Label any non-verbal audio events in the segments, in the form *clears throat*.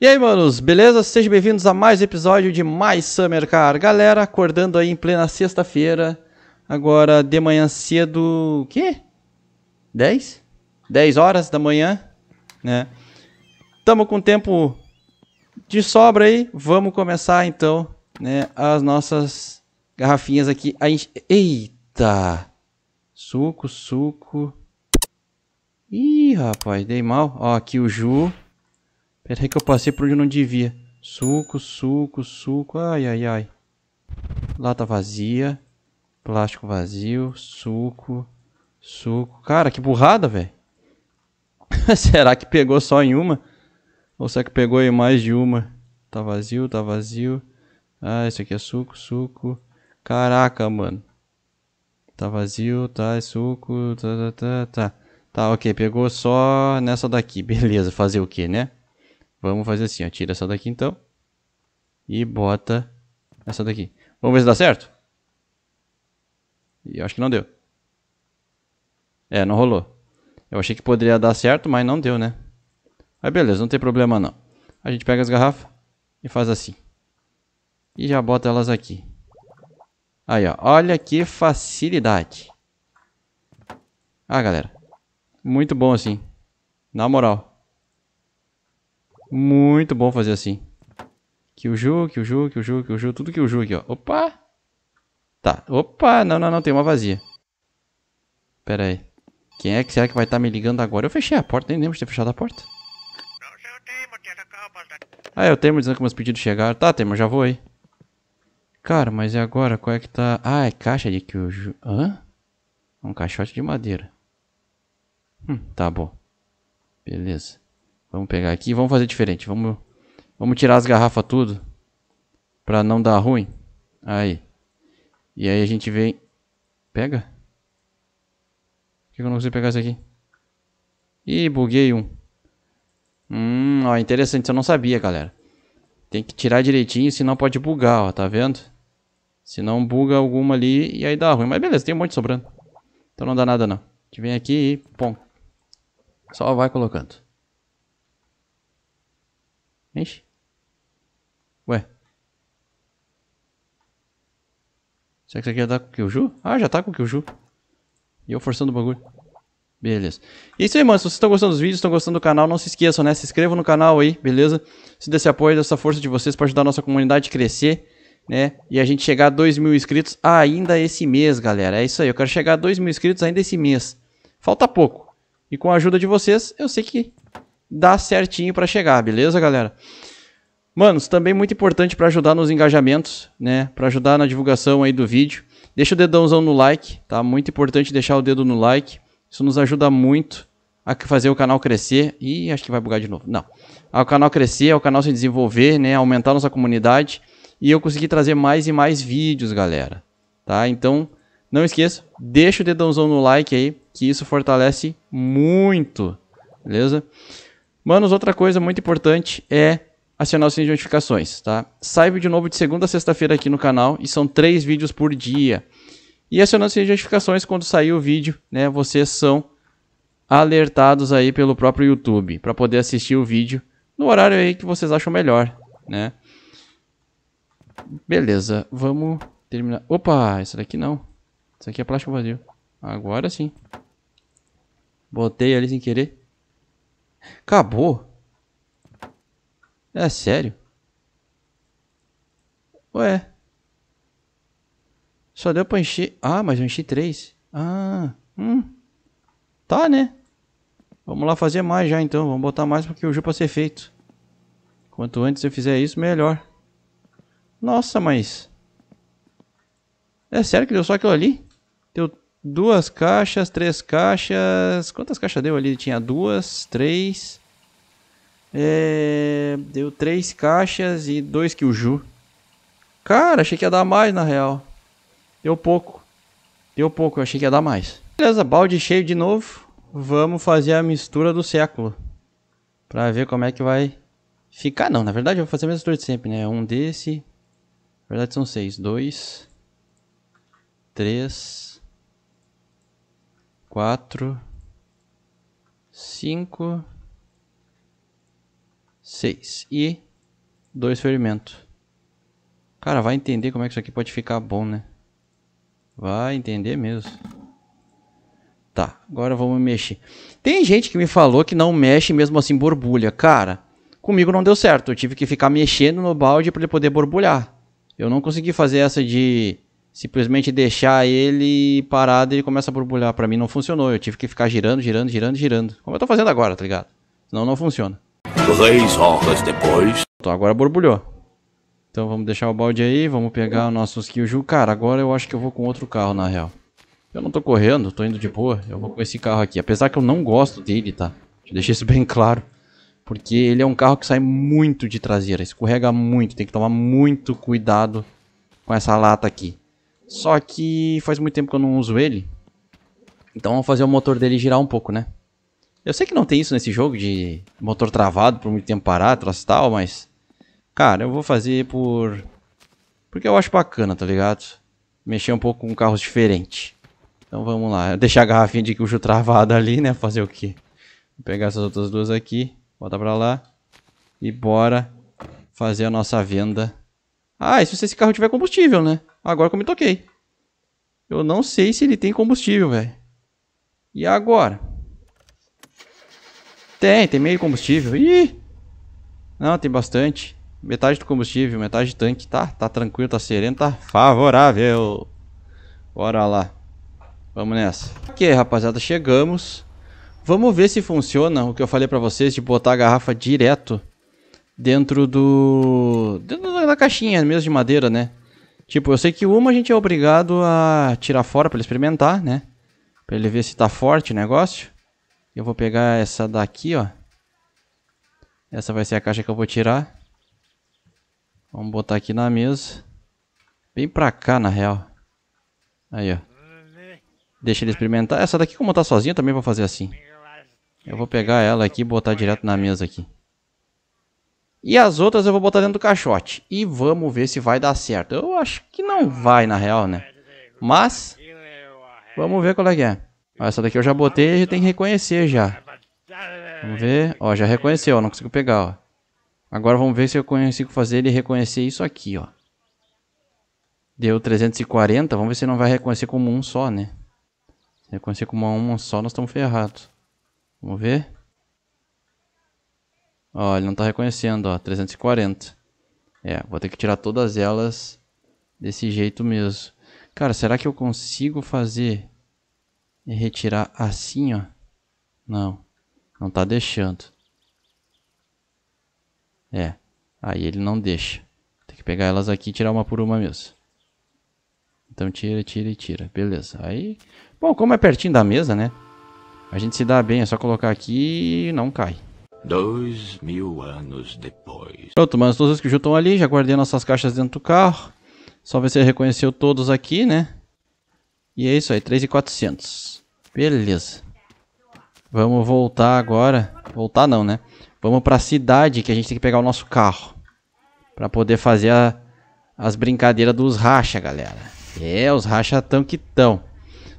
E aí, manos, beleza? Sejam bem-vindos a mais um episódio de Mais Summer Car. Galera, acordando aí em plena sexta-feira, agora de manhã cedo, quê? 10? 10 horas da manhã, né? Tamo com tempo de sobra aí, vamos começar então, né, as nossas garrafinhas aqui. A gente... Eita! Suco, suco. Ih, rapaz, dei mal. Ó, aqui o Ju. Pera é aí que eu passei por onde não devia. Suco, suco, suco. Ai, ai, ai. Lata vazia. Plástico vazio. Suco. Suco. Cara, que burrada, velho. *laughs* será que pegou só em uma? Ou será que pegou em mais de uma? Tá vazio, tá vazio. Ah, esse aqui é suco, suco. Caraca, mano. Tá vazio, tá, é suco, tá, tá, tá, tá. Tá, ok, pegou só nessa daqui. Beleza, fazer o que, né? Vamos fazer assim, ó. Tira essa daqui então. E bota essa daqui. Vamos ver se dá certo? E eu acho que não deu. É, não rolou. Eu achei que poderia dar certo, mas não deu, né? Mas beleza, não tem problema não. A gente pega as garrafas e faz assim. E já bota elas aqui. Aí, ó. Olha que facilidade. Ah, galera. Muito bom assim. Na moral. Muito bom fazer assim. Kyuju, Kyuju, Kyuju, Kyuju, tudo Kyuju aqui, ó. Opa! Tá. Opa, não, não, não, tem uma vazia. Pera aí. Quem é que será que vai estar tá me ligando agora? Eu fechei a porta, nem lembro de ter fechado a porta. Ah, eu é tenho dizendo que meus pedidos chegaram. Tá, Temo, já vou aí. Cara, mas e agora? Qual é que tá... Ah, é caixa de Kyuju. Hã? Um caixote de madeira. Hum, tá bom. Beleza. Vamos pegar aqui, vamos fazer diferente. Vamos, vamos tirar as garrafas tudo para não dar ruim. Aí. E aí a gente vem... Pega? Por que eu não consigo pegar isso aqui? Ih, buguei um. Hum, ó, interessante. Isso eu não sabia, galera. Tem que tirar direitinho, senão pode bugar, ó. Tá vendo? Se não buga alguma ali e aí dá ruim. Mas beleza, tem um monte sobrando. Então não dá nada, não. A gente vem aqui e... Bom. Só vai colocando. Enche. Ué. Será que isso aqui já tá com o Kyuju? Ah, já tá com o Kyuju. E eu forçando o bagulho. Beleza. é isso aí, mano. Se vocês estão gostando dos vídeos, estão gostando do canal, não se esqueçam, né? Se inscrevam no canal aí, beleza? Se desse apoio, dessa força de vocês para ajudar a nossa comunidade a crescer, né? E a gente chegar a 2 mil inscritos ainda esse mês, galera. É isso aí. Eu quero chegar a 2 mil inscritos ainda esse mês. Falta pouco. E com a ajuda de vocês, eu sei que dá certinho para chegar, beleza, galera? Manos, também muito importante para ajudar nos engajamentos, né? Para ajudar na divulgação aí do vídeo. Deixa o dedãozão no like, tá? Muito importante deixar o dedo no like. Isso nos ajuda muito a fazer o canal crescer. E acho que vai bugar de novo. Não. Ao canal crescer, ao canal se desenvolver, né? Aumentar nossa comunidade e eu conseguir trazer mais e mais vídeos, galera. Tá? Então, não esqueça, deixa o dedãozão no like aí, que isso fortalece muito. Beleza? Manos, outra coisa muito importante é acionar o sininho de notificações, tá? Saiba de novo de segunda a sexta-feira aqui no canal e são três vídeos por dia. E acionando o sininho de notificações quando sair o vídeo, né? Vocês são alertados aí pelo próprio YouTube para poder assistir o vídeo no horário aí que vocês acham melhor, né? Beleza, vamos terminar. Opa, isso daqui não. Isso aqui é plástico vazio. Agora sim. Botei ali sem querer. Acabou. É sério? Ué. Só deu pra encher. Ah, mas eu enchi três. Ah, hum. Tá, né? Vamos lá fazer mais já então. Vamos botar mais porque o jogo é pra ser feito. Quanto antes eu fizer isso, melhor. Nossa, mas... É sério que deu só aquilo ali? Duas caixas, três caixas. Quantas caixas deu ali? Tinha duas, três. É... Deu três caixas e dois Kyuju. Cara, achei que ia dar mais na real. Deu pouco. Deu pouco, eu achei que ia dar mais. Beleza, balde cheio de novo. Vamos fazer a mistura do século. Pra ver como é que vai ficar. Não, na verdade eu vou fazer a mesma mistura de sempre, né? Um desse. Na verdade são seis. Dois. Três quatro, cinco, seis e dois ferimentos. Cara, vai entender como é que isso aqui pode ficar bom, né? Vai entender mesmo. Tá, agora vamos mexer. Tem gente que me falou que não mexe mesmo assim borbulha. Cara, comigo não deu certo. Eu tive que ficar mexendo no balde para ele poder borbulhar. Eu não consegui fazer essa de simplesmente deixar ele parado e ele começa a borbulhar. Para mim não funcionou, eu tive que ficar girando, girando, girando, girando. Como eu tô fazendo agora, tá ligado? Senão não funciona. Três horas depois. Então agora borbulhou. Então vamos deixar o balde aí, vamos pegar o nosso Skillju. Cara, agora eu acho que eu vou com outro carro, na real. Eu não tô correndo, tô indo de boa, eu vou com esse carro aqui. Apesar que eu não gosto dele, tá? Deixa isso bem *laughs* claro. Porque ele é um carro que sai muito de traseira, escorrega muito, tem que tomar muito cuidado com essa lata aqui. Só que faz muito tempo que eu não uso ele. Então vamos fazer o motor dele girar um pouco, né? Eu sei que não tem isso nesse jogo de motor travado por muito tempo parado, troço tal, mas... Cara, eu vou fazer por... Porque eu acho bacana, tá ligado? Mexer um pouco com carros diferentes. Então vamos lá. Deixar a garrafinha de cucho travada ali, né? Fazer o quê? Vou pegar essas outras duas aqui. Bota pra lá. E bora fazer a nossa venda. Ah, isso se esse carro tiver combustível, né? Agora que eu me toquei. Eu não sei se ele tem combustível, velho. E agora? Tem, tem meio combustível. Ih! Não, tem bastante. Metade do combustível, metade do tanque. Tá, tá tranquilo, tá sereno, tá favorável. Bora lá. Vamos nessa. Ok, rapaziada, chegamos. Vamos ver se funciona o que eu falei pra vocês de botar a garrafa direto dentro do... Dentro da caixinha mesmo de madeira, né? Tipo, eu sei que uma a gente é obrigado a tirar fora para ele experimentar, né? Para ele ver se tá forte o negócio. Eu vou pegar essa daqui, ó. Essa vai ser a caixa que eu vou tirar. Vamos botar aqui na mesa. Bem pra cá, na real. Aí, ó. Deixa ele experimentar. Essa daqui, como tá sozinha, também vou fazer assim. Eu vou pegar ela aqui e botar direto na mesa aqui. E as outras eu vou botar dentro do caixote. E vamos ver se vai dar certo. Eu acho que não vai, na real, né? Mas, vamos ver qual é que é. Essa daqui eu já botei e tem que reconhecer já. Vamos ver. Ó, já reconheceu, ó, não consigo pegar, ó. Agora vamos ver se eu consigo fazer ele reconhecer isso aqui, ó. Deu 340, vamos ver se não vai reconhecer como um só, né? Se reconhecer como um só, nós estamos ferrados. Vamos ver. Ó, ele não está reconhecendo, ó, 340. É, vou ter que tirar todas elas desse jeito mesmo. Cara, será que eu consigo fazer e retirar assim, ó? Não, não está deixando. É, aí ele não deixa. Tem que pegar elas aqui e tirar uma por uma mesmo. Então tira, tira e tira. Beleza. Aí, bom, como é pertinho da mesa, né? A gente se dá bem, é só colocar aqui e não cai. Dois mil anos depois. Pronto, mas todos os que juntam ali, já guardei nossas caixas dentro do carro. Só ver se reconheceu todos aqui, né? E é isso aí, 3,400. Beleza. Vamos voltar agora. Voltar não, né? Vamos pra cidade que a gente tem que pegar o nosso carro. Pra poder fazer a, as brincadeiras dos racha, galera. É, os racha tão que tão.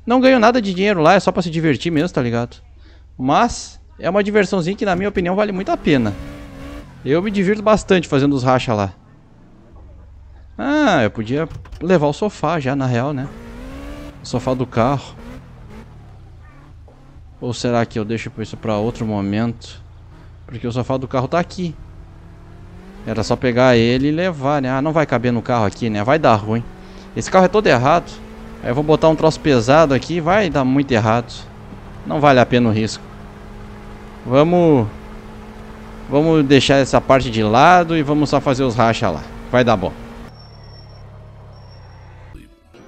Não ganho nada de dinheiro lá, é só pra se divertir mesmo, tá ligado? Mas... É uma diversãozinha que, na minha opinião, vale muito a pena. Eu me divirto bastante fazendo os rachas lá. Ah, eu podia levar o sofá já, na real, né? O sofá do carro. Ou será que eu deixo isso pra outro momento? Porque o sofá do carro tá aqui. Era só pegar ele e levar, né? Ah, não vai caber no carro aqui, né? Vai dar ruim. Esse carro é todo errado. Aí eu vou botar um troço pesado aqui, vai dar muito errado. Não vale a pena o risco. Vamos Vamos deixar essa parte de lado e vamos só fazer os racha lá. Vai dar bom.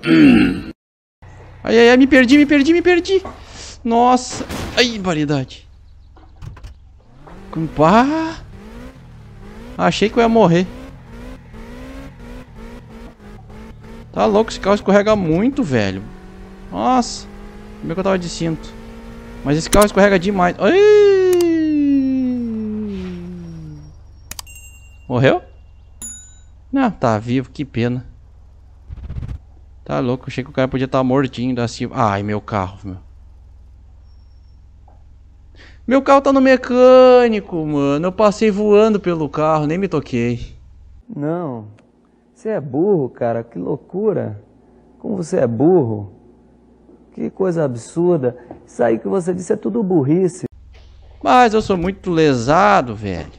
*clears throat* Ai, ai, ai, me perdi, me perdi, me perdi. Nossa. Ai, variedade. Pá. Achei que eu ia morrer. Tá louco, esse carro escorrega muito, velho. Nossa. Como é que eu tava de cinto? Mas esse carro escorrega demais. Morreu? Não, ah, tá vivo, que pena. Tá louco, achei que o cara podia estar tá mortinho da Ai, meu carro, meu. Meu carro tá no mecânico, mano. Eu passei voando pelo carro, nem me toquei. Não, você é burro, cara. Que loucura. Como você é burro. Que coisa absurda. Isso aí que você disse é tudo burrice. Mas eu sou muito lesado, velho.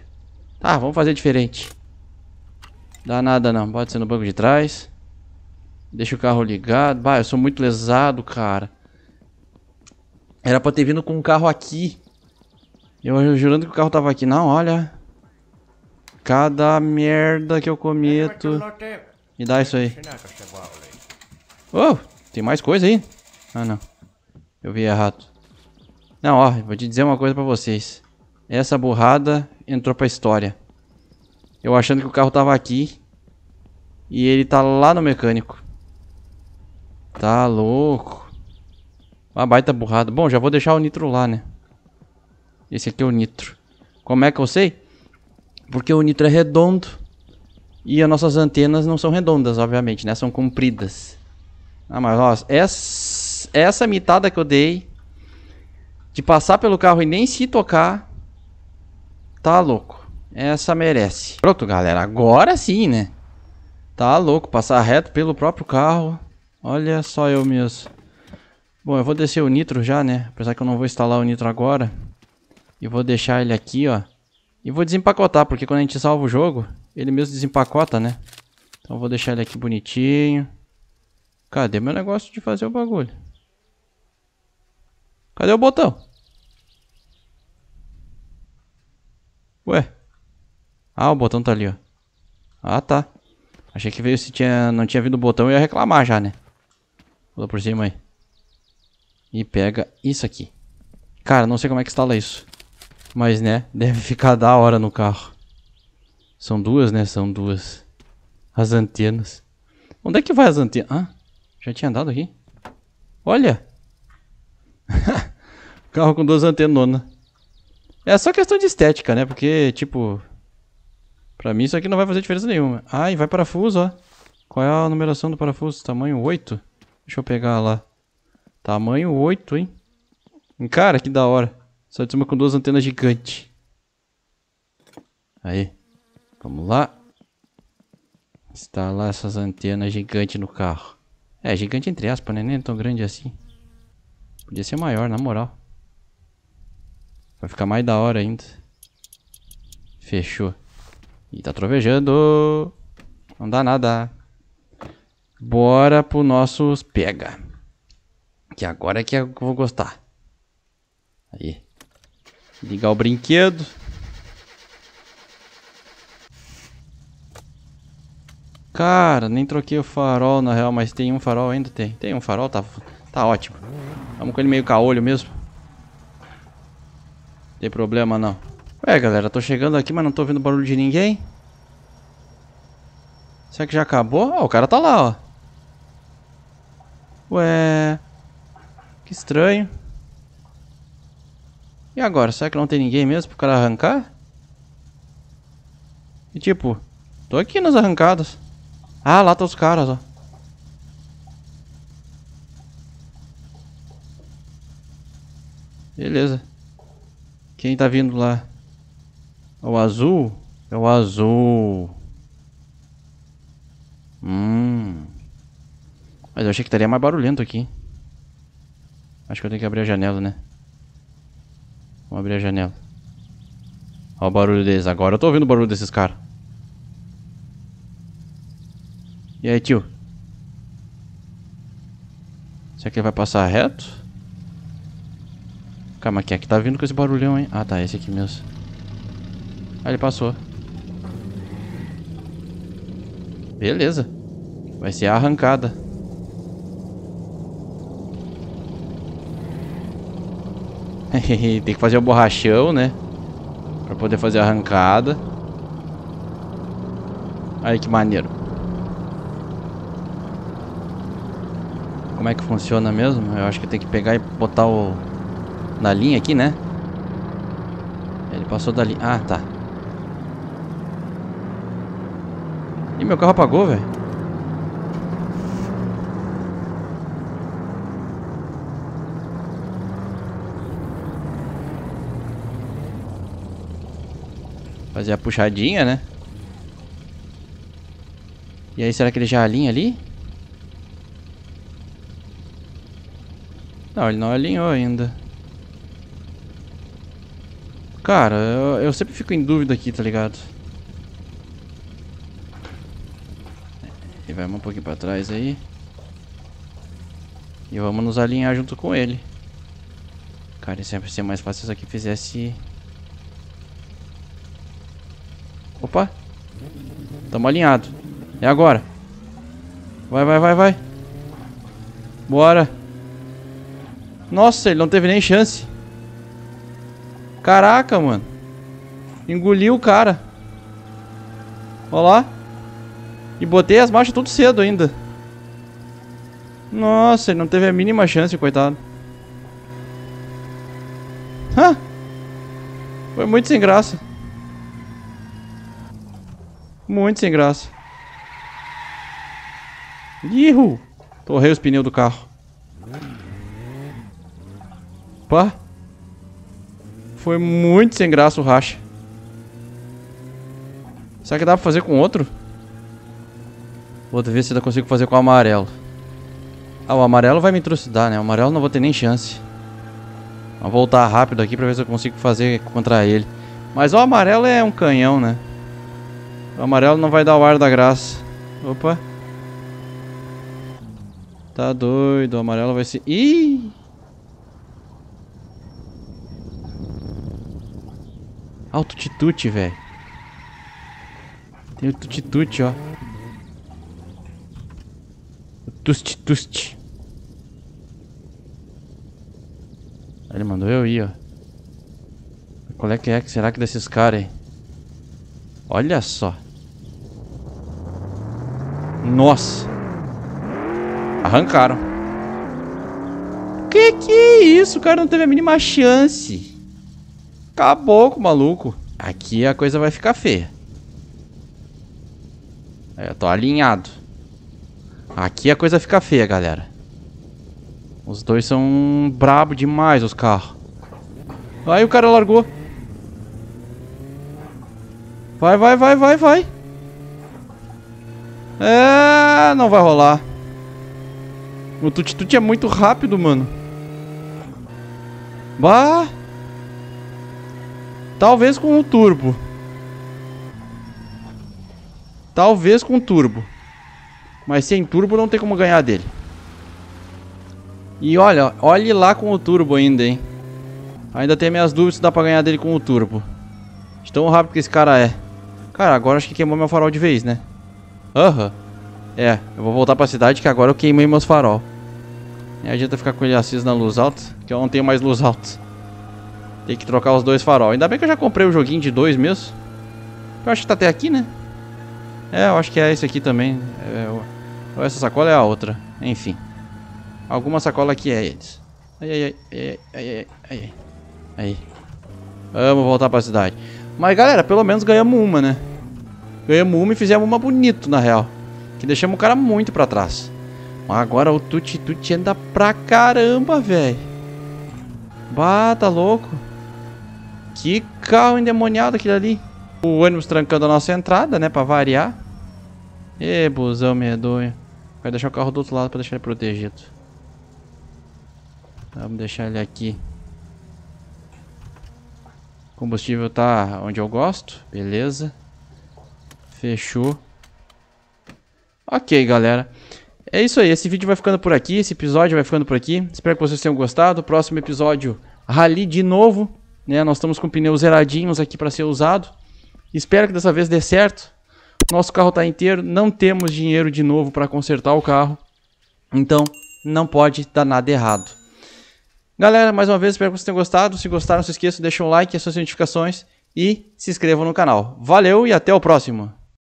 Tá, vamos fazer diferente. Dá nada não, pode ser no banco de trás. Deixa o carro ligado. Bah, eu sou muito lesado, cara. Era pra ter vindo com o carro aqui. Eu jurando que o carro tava aqui. Não, olha. Cada merda que eu cometo. Me dá isso aí. Oh, tem mais coisa aí. Ah, não. Eu vi errado. Não, ó, vou te dizer uma coisa pra vocês. Essa burrada entrou pra história. Eu achando que o carro tava aqui. E ele tá lá no mecânico. Tá louco. Uma baita burrada. Bom, já vou deixar o nitro lá, né? Esse aqui é o nitro. Como é que eu sei? Porque o nitro é redondo. E as nossas antenas não são redondas, obviamente, né? São compridas. Ah, mas ó, essa essa mitada que eu dei, de passar pelo carro e nem se tocar, tá louco. Essa merece. Pronto, galera. Agora sim, né? Tá louco. Passar reto pelo próprio carro. Olha só eu mesmo. Bom, eu vou descer o nitro já, né? Apesar que eu não vou instalar o nitro agora. E vou deixar ele aqui, ó. E vou desempacotar, porque quando a gente salva o jogo, ele mesmo desempacota, né? Então vou deixar ele aqui bonitinho. Cadê meu negócio de fazer o bagulho? Cadê o botão? Ué. Ah, o botão tá ali, ó. Ah, tá. Achei que veio se tinha, não tinha vindo o botão eu ia reclamar já, né? Pula por cima aí. E pega isso aqui. Cara, não sei como é que instala isso. Mas, né, *laughs* deve ficar da hora no carro. São duas, né? São duas. As antenas. Onde é que vai as antenas? Ah, já tinha andado aqui? Olha! *laughs* Carro com duas antenas. É só questão de estética, né? Porque, tipo... Pra mim isso aqui não vai fazer diferença nenhuma. Ah, e vai parafuso, ó. Qual é a numeração do parafuso? Tamanho 8? Deixa eu pegar lá. Tamanho 8, hein? Cara, que da hora. Só de cima com duas antenas gigantes. Aí. Vamos lá. Instalar essas antenas gigantes no carro. É, gigante entre aspas, né? Nem é tão grande assim. Podia ser maior, na moral. Vai ficar mais da hora ainda. Fechou. E tá trovejando. Não dá nada. Bora pro nosso pega. Que agora é que eu vou gostar. Aí. Ligar o brinquedo. Cara, nem troquei o farol na real, mas tem um farol ainda? Tem. Tem um farol, tá, tá ótimo. Vamos com ele meio caolho mesmo. Não tem problema não. Ué, galera, tô chegando aqui, mas não tô ouvindo barulho de ninguém. Será que já acabou? Ah, o cara tá lá, ó. Ué... Que estranho. E agora? Será que não tem ninguém mesmo pro cara arrancar? E tipo, tô aqui nas arrancadas. Ah, lá tá os caras, ó. Beleza. Quem tá vindo lá? É o azul? É o azul. Hum. Mas eu achei que estaria mais barulhento aqui. Acho que eu tenho que abrir a janela, né? Vamos abrir a janela. Olha o barulho deles. Agora eu tô ouvindo o barulho desses caras. E aí, tio? Será que ele vai passar reto? Calma, que é que tá vindo com esse barulhão, hein? Ah, tá, esse aqui mesmo. Ah, ele passou. Beleza. Vai ser a arrancada. *laughs* Tem que fazer o borrachão, né? Pra poder fazer a arrancada. Aí que maneiro. Como é que funciona mesmo? Eu acho que tem que pegar e botar o da linha aqui, né? Ele passou da linha. Ah, tá. E meu carro apagou, velho. Fazer a puxadinha, né? E aí, será que ele já alinha ali? Não, ele não alinhou ainda. Cara, eu, eu sempre fico em dúvida aqui, tá ligado? Ele vai um pouquinho pra trás aí. E vamos nos alinhar junto com ele. Cara, sempre ser mais fácil se isso aqui fizesse... Opa! Tamo alinhado. É agora. Vai, vai, vai, vai. Bora. Nossa, ele não teve nem chance. Caraca, mano. Engoliu o cara. Olha lá. E botei as marchas tudo cedo ainda. Nossa, ele não teve a mínima chance, coitado. Hã? Foi muito sem graça. Muito sem graça. Ihu! Torrei os pneus do carro. Pá! Foi muito sem graça o racha. Será que dá pra fazer com outro? Vou ver se eu consigo fazer com o amarelo. Ah, o amarelo vai me trucidar, né? O amarelo não vou ter nem chance. Vou voltar rápido aqui pra ver se eu consigo fazer contra ele. Mas o amarelo é um canhão, né? O amarelo não vai dar o ar da graça. Opa. Tá doido, o amarelo vai ser... Ih! Olha o tutitute, velho. Tem o tutitute, ó. O tust tust. Ele mandou eu ir, ó. Qual é que é? que Será que é desses caras hein? Olha só. Nossa. Arrancaram. Que que é isso? O cara não teve a mínima chance. Acabou com o maluco. Aqui a coisa vai ficar feia. É, eu tô alinhado. Aqui a coisa fica feia, galera. Os dois são brabo demais, os carros. Aí o cara largou. Vai, vai, vai, vai, vai. É, não vai rolar. O tut-tut é muito rápido, mano. Bah! Talvez com o turbo. Talvez com turbo. Mas sem turbo não tem como ganhar dele. E olha, olhe lá com o turbo ainda, hein. Ainda tem minhas dúvidas se dá pra ganhar dele com o turbo. De tão rápido que esse cara é. Cara, agora acho que queimou meu farol de vez, né? Aham. Uhum. É, eu vou voltar pra cidade que agora eu queimei meus farol. Não adianta ficar com ele aceso na luz alta, que eu não tenho mais luz alta. Tem que trocar os dois farol. Ainda bem que eu já comprei o joguinho de dois mesmo. Eu acho que tá até aqui, né? É, eu acho que é esse aqui também. É, ou essa sacola é a outra. Enfim. Alguma sacola aqui é eles. Ai, ai, ai, ai, ai, ai, Vamos voltar pra cidade. Mas, galera, pelo menos ganhamos uma, né? Ganhamos uma e fizemos uma bonito, na real. Que deixamos o cara muito pra trás. Mas agora o Tuti Tuti anda pra caramba, velho. Bah, tá louco. Que carro endemoniado aquele ali. O ônibus trancando a nossa entrada, né? Pra variar. Ê, busão medonho. Vai deixar o carro do outro lado pra deixar ele protegido. Vamos deixar ele aqui. O combustível tá onde eu gosto. Beleza. Fechou. Ok, galera. É isso aí. Esse vídeo vai ficando por aqui. Esse episódio vai ficando por aqui. Espero que vocês tenham gostado. Próximo episódio, Rally de novo. Né? Nós estamos com pneus zeradinhos aqui para ser usado. Espero que dessa vez dê certo. Nosso carro está inteiro, não temos dinheiro de novo para consertar o carro. Então, não pode dar nada errado. Galera, mais uma vez, espero que vocês tenham gostado. Se gostaram, não se esqueçam, deixem um like, as suas notificações e se inscrevam no canal. Valeu e até o próximo!